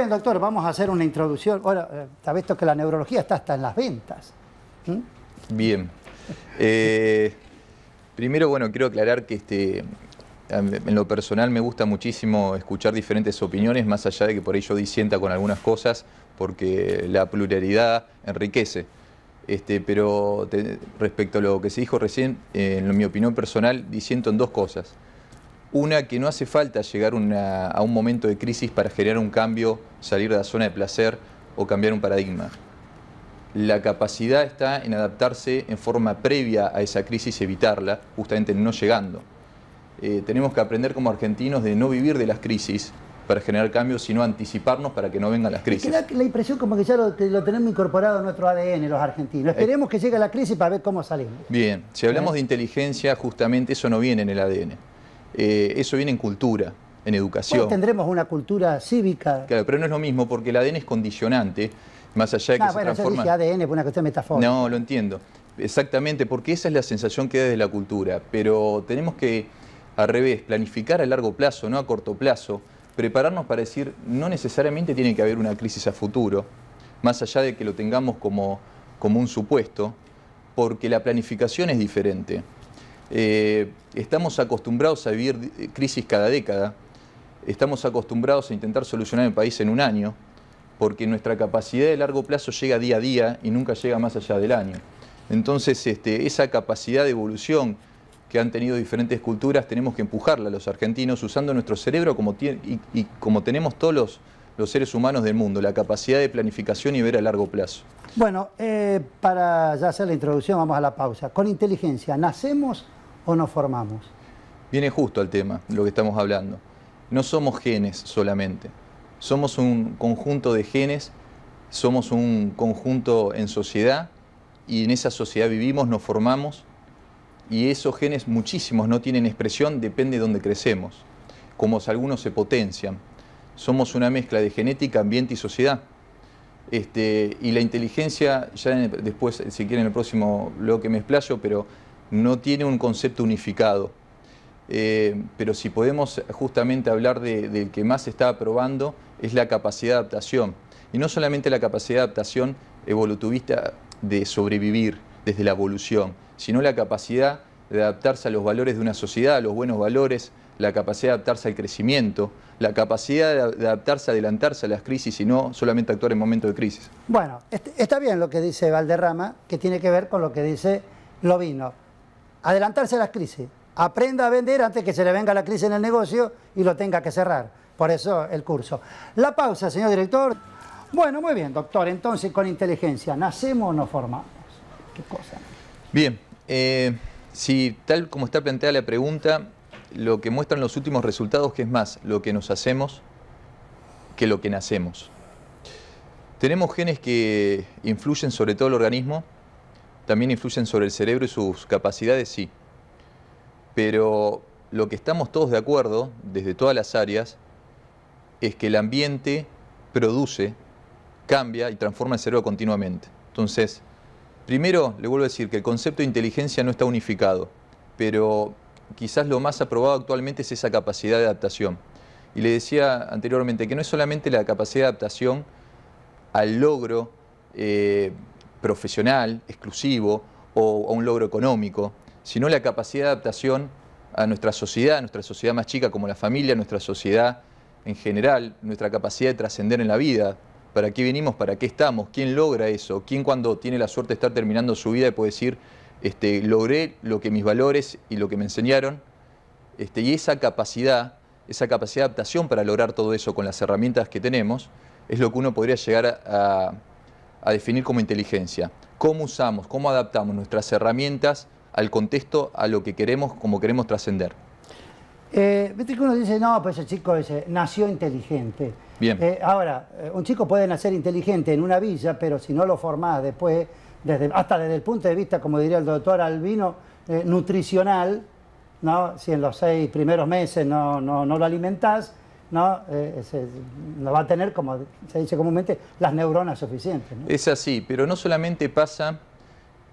bien, doctor, vamos a hacer una introducción. Ahora, está eh, que la neurología está hasta en las ventas. ¿Mm? Bien. Eh, primero, bueno, quiero aclarar que este, en lo personal me gusta muchísimo escuchar diferentes opiniones, más allá de que por ello disienta con algunas cosas, porque la pluralidad enriquece. Este, pero respecto a lo que se dijo recién, eh, en mi opinión personal, disiento en dos cosas. Una, que no hace falta llegar a un momento de crisis para generar un cambio, salir de la zona de placer o cambiar un paradigma. La capacidad está en adaptarse en forma previa a esa crisis, evitarla, justamente no llegando. Eh, tenemos que aprender como argentinos de no vivir de las crisis para generar cambios, sino anticiparnos para que no vengan las crisis. Queda la impresión como que ya lo, tenemos incorporado en nuestro ADN los argentinos. Eh. Esperemos que llegue la crisis para ver cómo salimos. Bien, si hablamos eh. de inteligencia, justamente eso no viene en el ADN. Eh, eso viene en cultura, en educación. Pues tendremos una cultura cívica. Claro, pero no es lo mismo porque el ADN es condicionante, más allá de que ah, se bueno, transforma... Yo ADN por una cuestión metafórica. No, lo entiendo. Exactamente, porque esa es la sensación que da desde la cultura. Pero tenemos que, al revés, planificar a largo plazo, no a corto plazo, prepararnos para decir, no necesariamente tiene que haber una crisis a futuro, más allá de que lo tengamos como, como un supuesto, porque la planificación es diferente. Eh, estamos acostumbrados a vivir eh, crisis cada década, estamos acostumbrados a intentar solucionar el país en un año, porque nuestra capacidad de largo plazo llega día a día y nunca llega más allá del año. Entonces, este, esa capacidad de evolución que han tenido diferentes culturas, tenemos que empujarla los argentinos usando nuestro cerebro como y, como tenemos todos los, seres humanos del mundo, la capacidad de planificación y ver a largo plazo. Bueno, eh, para ya hacer la introducción, vamos a la pausa. Con inteligencia, ¿nacemos o nos formamos. Viene justo al tema, lo que estamos hablando. No somos genes solamente, somos un conjunto de genes, somos un conjunto en sociedad y en esa sociedad vivimos, nos formamos y esos genes muchísimos no tienen expresión, depende de donde crecemos, como algunos se potencian. Somos una mezcla de genética, ambiente y sociedad. Este, y la inteligencia, ya después, si quieren, en el próximo que me explayo, pero no tiene un concepto unificado. Eh, pero si podemos justamente hablar del que más se está aprobando, es la capacidad de adaptación. Y no solamente la capacidad de adaptación evolutivista de sobrevivir desde la evolución, sino la capacidad de adaptarse a los valores de una sociedad, a los buenos valores, la capacidad de adaptarse al crecimiento, la capacidad de adaptarse, adelantarse a las crisis y no solamente actuar en momentos de crisis. Bueno, está bien lo que dice Valderrama, que tiene que ver con lo que dice Lobino adelantarse a las crisis. Aprenda a vender antes que se le venga la crisis en el negocio y lo tenga que cerrar. Por eso el curso. La pausa, señor director. Bueno, muy bien, doctor. Entonces, con inteligencia, ¿nacemos o nos formamos? ¿Qué cosa? Bien. Eh, si tal como está planteada la pregunta, lo que muestran los últimos resultados que es más lo que nos hacemos que lo que nacemos. Tenemos genes que influyen sobre todo el organismo también influyen sobre el cerebro y sus capacidades, sí. Pero lo que estamos todos de acuerdo, desde todas las áreas, es que el ambiente produce, cambia y transforma el cerebro continuamente. Entonces, primero le vuelvo a decir que el concepto de inteligencia no está unificado, pero quizás lo más aprobado actualmente es esa capacidad de adaptación. Y le decía anteriormente que no es solamente la capacidad de adaptación al logro eh, profesional, exclusivo o a un logro económico, sino la capacidad de adaptación a nuestra sociedad, a nuestra sociedad más chica como la familia, nuestra sociedad en general, nuestra capacidad de trascender en la vida, para qué venimos, para qué estamos, quién logra eso, quién cuando tiene la suerte de estar terminando su vida puede decir, este, logré lo que mis valores y lo que me enseñaron, este, y esa capacidad, esa capacidad de adaptación para lograr todo eso con las herramientas que tenemos, es lo que uno podría llegar a, a definir como inteligencia. Cómo usamos, cómo adaptamos nuestras herramientas al contexto, a lo que queremos, como queremos trascender. Eh, viste que uno dice, no, pues el chico nació inteligente. Bien. Eh, ahora, eh, un chico puede nacer inteligente en una villa, pero si no lo formás después, desde, hasta desde el punto de vista, como diría el doctor Albino, nutricional, ¿no? si en los seis primeros meses no, no, no lo alimentás, no, no eh, eh, va a tener, como se dice comúnmente, las neuronas suficientes. Es así, pero no solamente pasa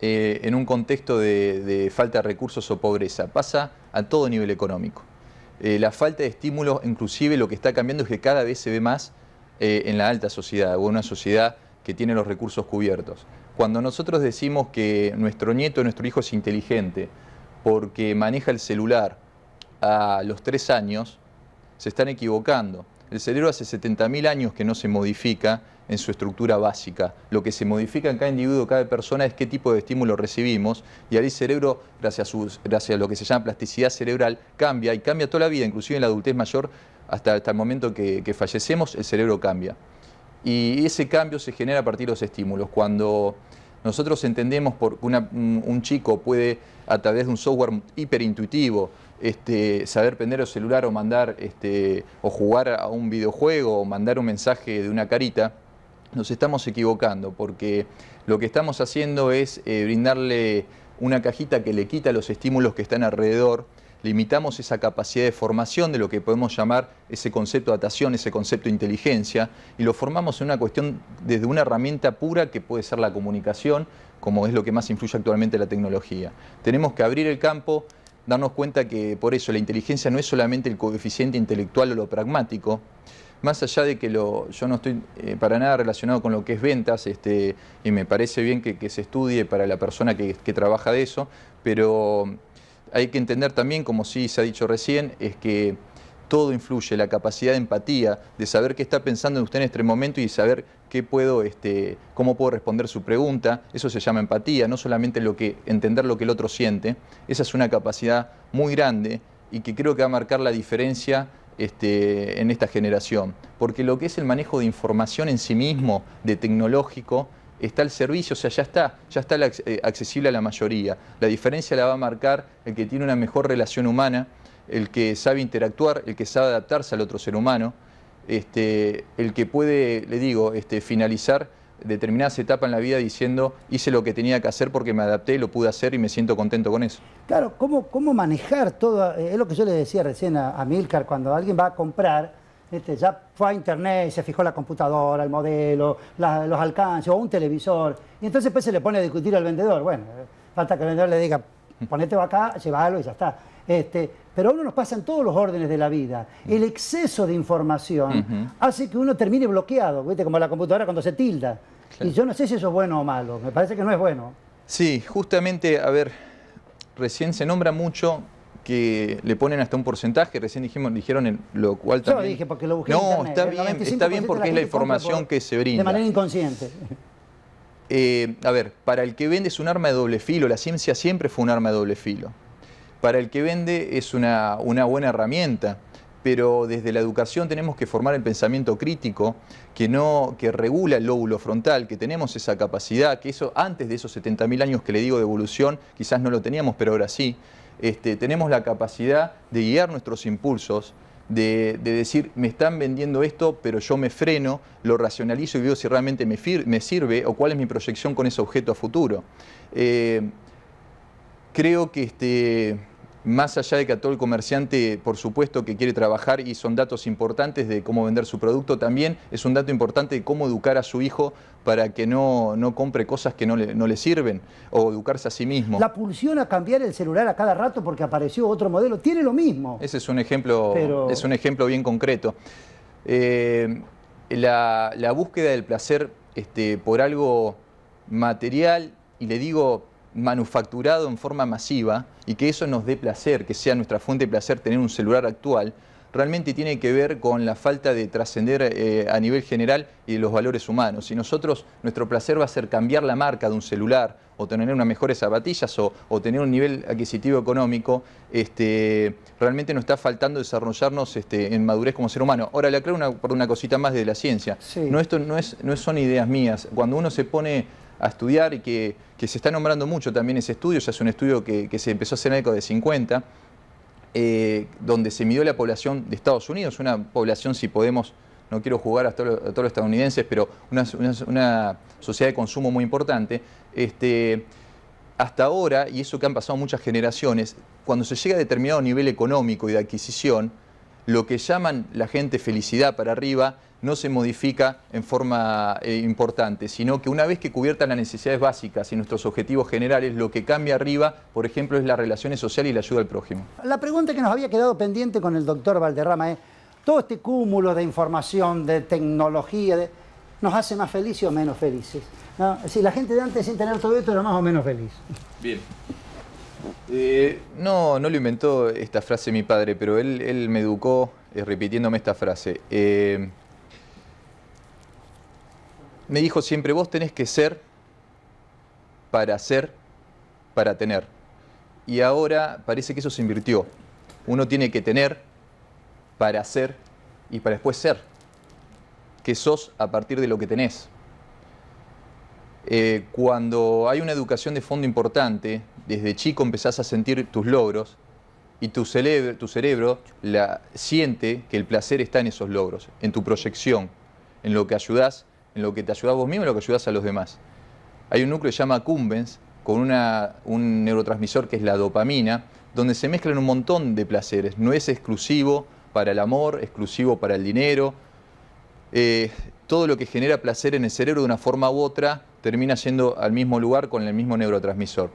eh, en un contexto de, falta de recursos o pobreza, pasa a todo nivel económico. la falta de estímulos, inclusive lo que está cambiando es que cada vez se ve más en la alta sociedad, o en una sociedad que tiene los recursos cubiertos. Cuando nosotros decimos que nuestro nieto, nuestro hijo es inteligente porque maneja el celular a los tres años, se están equivocando. El cerebro hace 70.000 años que no se modifica en su estructura básica. Lo que se modifica en cada individuo, cada persona, es qué tipo de estímulo recibimos. Y ahí el cerebro, gracias a, lo que se llama plasticidad cerebral, cambia y cambia toda la vida, inclusive en la adultez mayor, hasta, el momento que, fallecemos, el cerebro cambia. Y ese cambio se genera a partir de los estímulos. Cuando nosotros entendemos por un chico puede, a través de un software hiperintuitivo, este, saber prender el celular o mandar este, o jugar a un videojuego o mandar un mensaje de una carita, nos estamos equivocando porque lo que estamos haciendo es eh, brindarle una cajita que le quita los estímulos que están alrededor, limitamos esa capacidad de formación de lo que podemos llamar ese concepto de atación, ese concepto de inteligencia, y lo formamos en una cuestión desde una herramienta pura que puede ser la comunicación, como es lo que más influye actualmente la tecnología. Tenemos que abrir el campo darnos cuenta que por eso la inteligencia no es solamente el coeficiente intelectual o lo pragmático, más allá de que lo, yo no estoy eh, para nada relacionado con lo que es ventas, este, y me parece bien que, se estudie para la persona que, que, trabaja de eso, pero hay que entender también, como sí se ha dicho recién, es que todo influye, la capacidad de empatía, de saber qué está pensando usted en este momento y saber qué puedo, este, cómo puedo responder su pregunta. Eso se llama empatía, no solamente lo que, entender lo que el otro siente. Esa es una capacidad muy grande y que creo que va a marcar la diferencia este, en esta generación. Porque lo que es el manejo de información en sí mismo, de tecnológico, está al servicio, o sea, ya está, ya está eh, accesible a la mayoría. La diferencia la va a marcar el que tiene una mejor relación humana el que sabe interactuar, el que sabe adaptarse al otro ser humano, este, el que puede, le digo, este, finalizar determinadas etapas en la vida diciendo hice lo que tenía que hacer porque me adapté, lo pude hacer y me siento contento con eso. Claro, ¿cómo, cómo manejar todo? Eh, es lo que yo le decía recién a, Milcar, cuando alguien va a comprar, este, ya fue a internet se fijó la computadora, el modelo, los alcances, o un televisor, y entonces pues se le pone a discutir al vendedor, bueno, eh, falta que el vendedor le diga, ponete acá, llévalo y ya está. Este, pero a uno nos pasan todos los órdenes de la vida. El exceso de información hace que uno termine bloqueado, ¿viste? como la computadora cuando se tilda. Y yo no sé si eso es bueno o malo, me parece que no es bueno. Sí, justamente, a ver, recién se nombra mucho que le ponen hasta un porcentaje, recién dijimos, dijeron lo cual también... Yo dije porque lo busqué No, está bien, está bien porque es la información que se brinda. De manera inconsciente. Eh, a ver, para el que vende es un arma de doble filo, la ciencia siempre fue un arma de doble filo para el que vende es una, buena herramienta pero desde la educación tenemos que formar el pensamiento crítico que, no, que regula el lóbulo frontal, que tenemos esa capacidad, que eso antes de esos 70.000 años que le digo de evolución, quizás no lo teníamos, pero ahora sí, este, tenemos la capacidad de guiar nuestros impulsos, de, decir, me están vendiendo esto, pero yo me freno, lo racionalizo y veo si realmente me, sirve o cuál es mi proyección con ese objeto a futuro. Eh, creo que este, más allá de que a todo el comerciante, por supuesto, que quiere trabajar y son datos importantes de cómo vender su producto, también es un dato importante de cómo educar a su hijo para que no, compre cosas que no le, sirven o educarse a sí mismo. La pulsión a cambiar el celular a cada rato porque apareció otro modelo, tiene lo mismo. Ese es un ejemplo, es un ejemplo bien concreto. Eh, la, búsqueda del placer este, por algo material, y le digo, manufacturado en forma masiva y que eso nos dé placer, que sea nuestra fuente de placer tener un celular actual, realmente tiene que ver con la falta de trascender eh, a nivel general y los valores humanos. Si nosotros, nuestro placer va a ser cambiar la marca de un celular o tener unas mejores zapatillas o, tener un nivel adquisitivo económico, este, realmente nos está faltando desarrollarnos este, en madurez como ser humano. Ahora, le aclaro una, por una cosita más de la ciencia. No, esto no, es, no son ideas mías. Cuando uno se pone a estudiar y que, se está nombrando mucho también ese estudio, ya es un estudio que, se empezó a hacer en el década de 50, eh, donde se midió la población de Estados Unidos, una población, si podemos, no quiero jugar a, todos los estadounidenses, pero una, sociedad de consumo muy importante. Este, hasta ahora, y eso que han pasado muchas generaciones, cuando se llega a determinado nivel económico y de adquisición, lo que llaman la gente felicidad para arriba no se modifica en forma eh, importante, sino que una vez que cubiertan las necesidades básicas y nuestros objetivos generales, lo que cambia arriba, por ejemplo, es las relaciones sociales y la ayuda al prójimo. La pregunta que nos había quedado pendiente con el doctor Valderrama es, todo este cúmulo de información, de tecnología, nos hace más felices o menos felices. Si la gente de antes sin tener todo esto era más o menos feliz. Bien. Eh, no, no lo inventó esta frase mi padre, pero él, me educó eh, repitiéndome esta frase. Eh, me dijo siempre, vos tenés que ser para ser, para tener. Y ahora parece que eso se invirtió. Uno tiene que tener para ser y para después ser. Que sos a partir de lo que tenés. Eh, cuando hay una educación de fondo importante, desde chico empezás a sentir tus logros y tu cerebro, siente que el placer está en esos logros, en tu proyección, en lo que ayudás, en lo que te ayudás vos mismo y en lo que ayudás a los demás. Hay un núcleo que se llama Cumbens, con un neurotransmisor que es la dopamina, donde se mezclan un montón de placeres. No es exclusivo para el amor, exclusivo para el dinero. Eh, todo lo que genera placer en el cerebro de una forma u otra termina yendo al mismo lugar con el mismo neurotransmisor.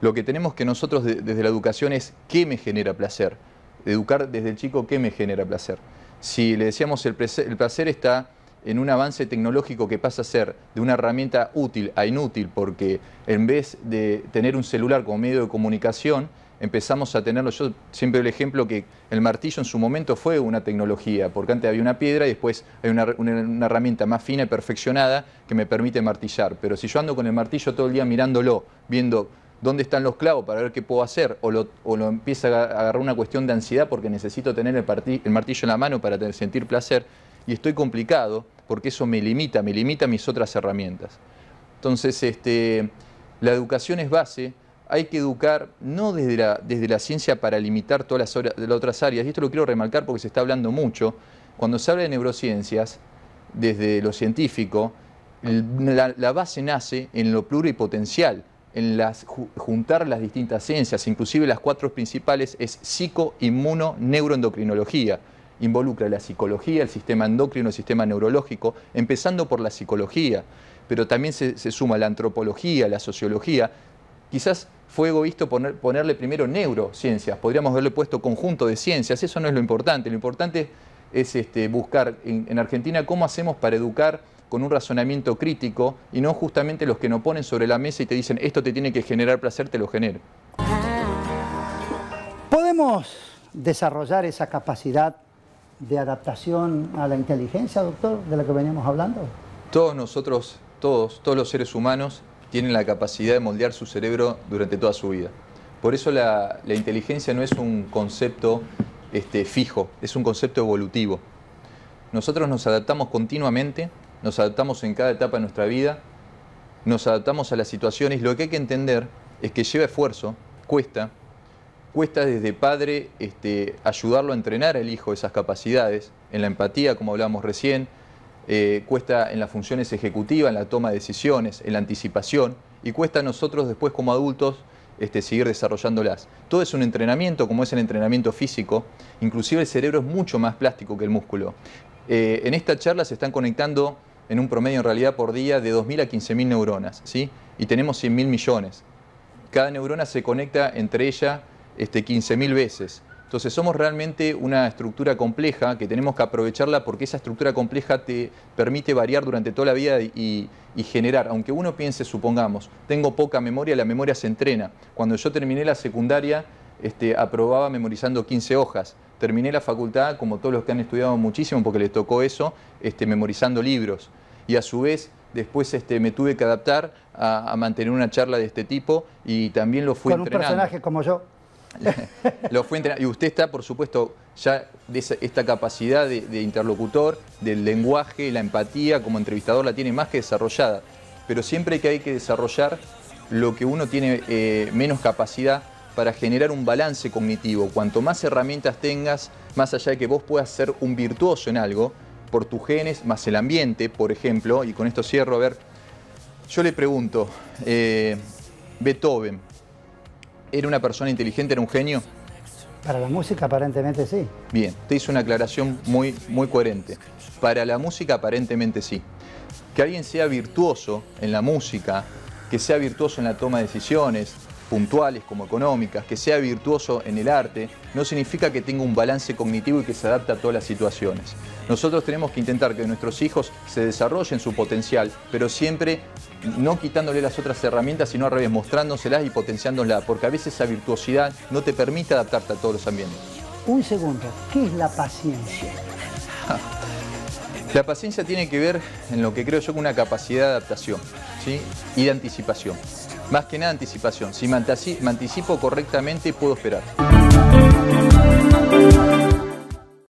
Lo que tenemos que nosotros desde la educación es qué me genera placer. Educar desde el chico qué me genera placer. Si le decíamos el placer está en un avance tecnológico que pasa a ser de una herramienta útil a inútil, porque en vez de tener un celular como medio de comunicación, empezamos a tenerlo. Yo siempre el ejemplo que el martillo en su momento fue una tecnología, porque antes había una piedra y después hay una, herramienta más fina y perfeccionada que me permite martillar. Pero si yo ando con el martillo todo el día mirándolo, viendo dónde están los clavos para ver qué puedo hacer, o lo, o empieza a agarrar una cuestión de ansiedad porque necesito tener el, martillo en la mano para sentir placer, y estoy complicado porque eso me limita, me limita mis otras herramientas. Entonces, este, la educación es base hay que educar no desde la, desde la ciencia para limitar todas las, otras áreas, y esto lo quiero remarcar porque se está hablando mucho, cuando se habla de neurociencias, desde lo científico, la, base nace en lo pluripotencial, en las, juntar las distintas ciencias, inclusive las cuatro principales es psico, inmuno, neuroendocrinología. Involucra la psicología, el sistema endocrino, el sistema neurológico, empezando por la psicología, pero también se, se suma la antropología, la sociología, Quizás fue egoísta poner, ponerle primero neurociencias, podríamos haberle puesto conjunto de ciencias, eso no es lo importante, lo importante es este, buscar en, Argentina cómo hacemos para educar con un razonamiento crítico y no justamente los que nos ponen sobre la mesa y te dicen esto te tiene que generar placer, te lo genero. ¿Podemos desarrollar esa capacidad de adaptación a la inteligencia, doctor, de la que veníamos hablando? Todos nosotros, todos, todos los seres humanos tienen la capacidad de moldear su cerebro durante toda su vida. Por eso la, inteligencia no es un concepto este, fijo, es un concepto evolutivo. Nosotros nos adaptamos continuamente, nos adaptamos en cada etapa de nuestra vida, nos adaptamos a las situaciones. Lo que hay que entender es que lleva esfuerzo, cuesta, cuesta desde padre este, ayudarlo a entrenar al hijo esas capacidades, en la empatía, como hablábamos recién, eh, cuesta en las funciones ejecutivas, en la toma de decisiones, en la anticipación, y cuesta a nosotros después como adultos este, seguir desarrollándolas. Todo es un entrenamiento, como es el entrenamiento físico, inclusive el cerebro es mucho más plástico que el músculo. Eh, en esta charla se están conectando en un promedio en realidad por día de 2.000 a 15.000 neuronas, ¿sí? y tenemos 100.000 millones. Cada neurona se conecta entre ella este, 15.000 veces. Entonces somos realmente una estructura compleja que tenemos que aprovecharla porque esa estructura compleja te permite variar durante toda la vida y, generar, aunque uno piense, supongamos, tengo poca memoria, la memoria se entrena. Cuando yo terminé la secundaria, este, aprobaba memorizando 15 hojas. Terminé la facultad, como todos los que han estudiado muchísimo, porque les tocó eso, este, memorizando libros. Y a su vez, después este, me tuve que adaptar a, mantener una charla de este tipo y también lo fui entrenando. Con un personaje como yo lo fue Y usted está, por supuesto, ya de esta capacidad de, interlocutor, del lenguaje, la empatía como entrevistador la tiene más que desarrollada. Pero siempre que hay que desarrollar lo que uno tiene eh, menos capacidad para generar un balance cognitivo. Cuanto más herramientas tengas, más allá de que vos puedas ser un virtuoso en algo, por tus genes, más el ambiente, por ejemplo, y con esto cierro, a ver, yo le pregunto, eh, Beethoven, ¿Era una persona inteligente? ¿Era un genio? Para la música aparentemente sí. Bien, te hice una aclaración muy, muy coherente. Para la música aparentemente sí. Que alguien sea virtuoso en la música, que sea virtuoso en la toma de decisiones, puntuales como económicas, que sea virtuoso en el arte, no significa que tenga un balance cognitivo y que se adapte a todas las situaciones. Nosotros tenemos que intentar que nuestros hijos se desarrollen su potencial, pero siempre no quitándole las otras herramientas, sino al revés, mostrándoselas y potenciándolas, porque a veces esa virtuosidad no te permite adaptarte a todos los ambientes. Un segundo, ¿qué es la paciencia? La paciencia tiene que ver, en lo que creo yo, con una capacidad de adaptación y de anticipación. Más que nada anticipación. Si me anticipo correctamente, puedo esperar.